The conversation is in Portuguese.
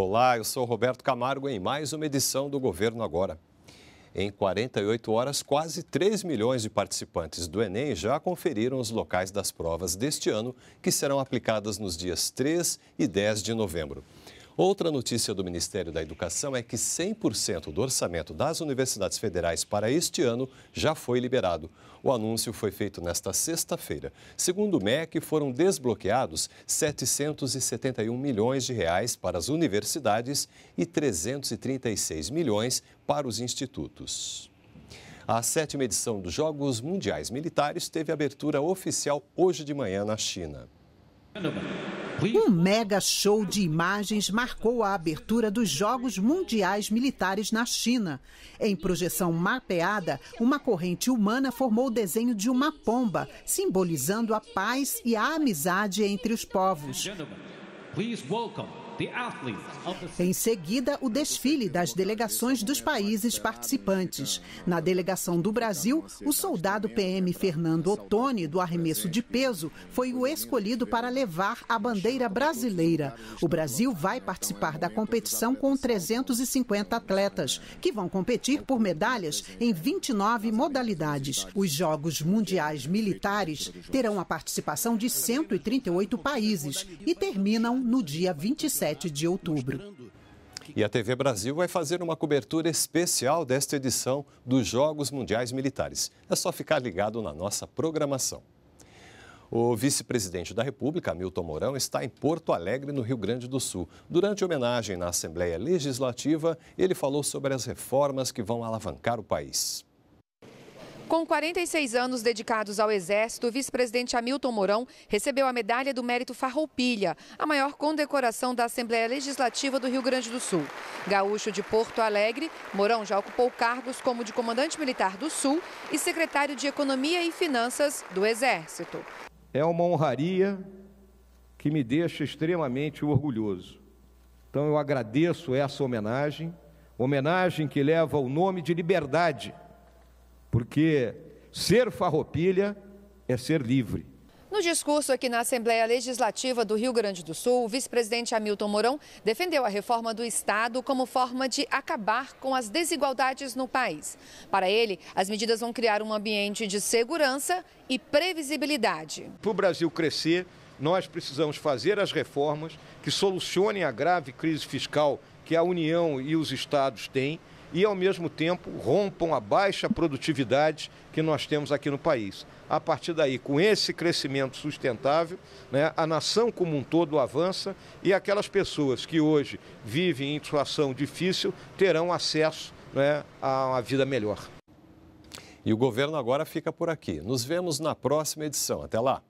Olá, eu sou Roberto Camargo em mais uma edição do Governo Agora. Em 48 horas, quase 3 milhões de participantes do Enem já conferiram os locais das provas deste ano, que serão aplicadas nos dias 3 e 10 de novembro. Outra notícia do Ministério da Educação é que 100% do orçamento das universidades federais para este ano já foi liberado. O anúncio foi feito nesta sexta-feira. Segundo o MEC, foram desbloqueados 771 milhões de reais para as universidades e 336 milhões para os institutos. A sétima edição dos Jogos Mundiais Militares teve abertura oficial hoje de manhã na China. Um mega show de imagens marcou a abertura dos Jogos Mundiais Militares na China. Em projeção mapeada, uma corrente humana formou o desenho de uma pomba, simbolizando a paz e a amizade entre os povos. Please welcome em seguida, o desfile das delegações dos países participantes. Na delegação do Brasil, o soldado PM Fernando Ottoni, do arremesso de peso, foi o escolhido para levar a bandeira brasileira. O Brasil vai participar da competição com 350 atletas, que vão competir por medalhas em 29 modalidades. Os Jogos Mundiais Militares terão a participação de 138 países e terminam no dia 27 7 de outubro. E a TV Brasil vai fazer uma cobertura especial desta edição dos Jogos Mundiais Militares. É só ficar ligado na nossa programação. O vice-presidente da República, Milton Mourão, está em Porto Alegre, no Rio Grande do Sul. Durante homenagem na Assembleia Legislativa, ele falou sobre as reformas que vão alavancar o país. Com 46 anos dedicados ao Exército, o vice-presidente Hamilton Mourão recebeu a Medalha do Mérito Farroupilha, a maior condecoração da Assembleia Legislativa do Rio Grande do Sul. Gaúcho de Porto Alegre, Mourão já ocupou cargos como de comandante militar do Sul e secretário de Economia e Finanças do Exército. É uma honraria que me deixa extremamente orgulhoso. Então eu agradeço essa homenagem, homenagem que leva o nome de liberdade porque ser farroupilha é ser livre. No discurso aqui na Assembleia Legislativa do Rio Grande do Sul, o vice-presidente Hamilton Mourão defendeu a reforma do Estado como forma de acabar com as desigualdades no país. Para ele, as medidas vão criar um ambiente de segurança e previsibilidade. Para o Brasil crescer, nós precisamos fazer as reformas que solucionem a grave crise fiscal que a União e os Estados têm e, ao mesmo tempo, rompam a baixa produtividade que nós temos aqui no país. A partir daí, com esse crescimento sustentável, né, a nação como um todo avança e aquelas pessoas que hoje vivem em situação difícil terão acesso né, a uma vida melhor. E o governo agora fica por aqui. Nos vemos na próxima edição. Até lá!